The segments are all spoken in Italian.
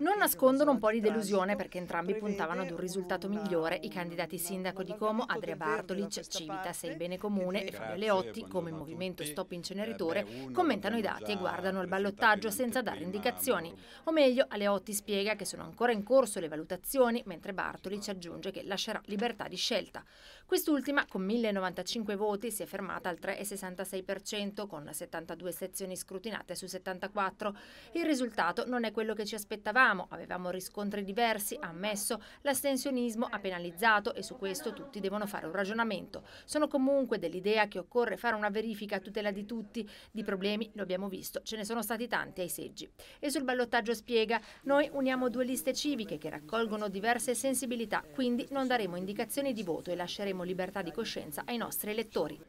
Non nascondono un po' di delusione perché entrambi puntavano ad un risultato migliore i candidati sindaco di Como Adria Bartolic, Civitas e il Bene Comune e Fabio Leotti, come il movimento Stop Inceneritore, eh commentano i dati e guardano il ballottaggio senza dare indicazioni. O meglio, Aleotti spiega che sono ancora in corso le valutazioni, mentre Bartolic aggiunge che lascerà libertà di scelta. Quest'ultima, con 1095 voti, si è fermata al 3,66% con 72 sezioni scrutinate su 74. Il risultato non è quello che ci aspettavamo dicevamo, avevamo riscontri diversi, ammesso, l'astensionismo ha penalizzato e su questo tutti devono fare un ragionamento. Sono comunque dell'idea che occorre fare una verifica a tutela di tutti, di problemi lo abbiamo visto, ce ne sono stati tanti ai seggi. E sul ballottaggio spiega, noi uniamo due liste civiche che raccolgono diverse sensibilità, quindi non daremo indicazioni di voto e lasceremo libertà di coscienza ai nostri elettori.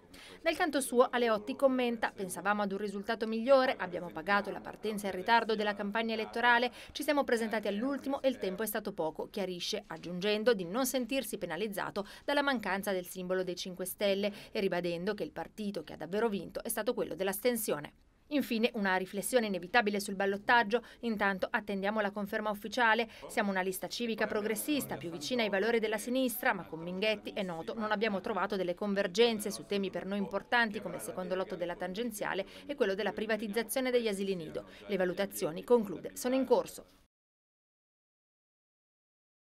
Nel canto suo Aleotti commenta, pensavamo ad un risultato migliore, abbiamo pagato la partenza in ritardo della campagna elettorale, ci siamo siamo presentati all'ultimo e il tempo è stato poco, chiarisce, aggiungendo di non sentirsi penalizzato dalla mancanza del simbolo dei 5 Stelle e ribadendo che il partito che ha davvero vinto è stato quello dell'astensione. Infine una riflessione inevitabile sul ballottaggio, intanto attendiamo la conferma ufficiale, siamo una lista civica progressista più vicina ai valori della sinistra, ma con Minghetti è noto non abbiamo trovato delle convergenze su temi per noi importanti come il secondo lotto della tangenziale e quello della privatizzazione degli asili nido. Le valutazioni, conclude, sono in corso.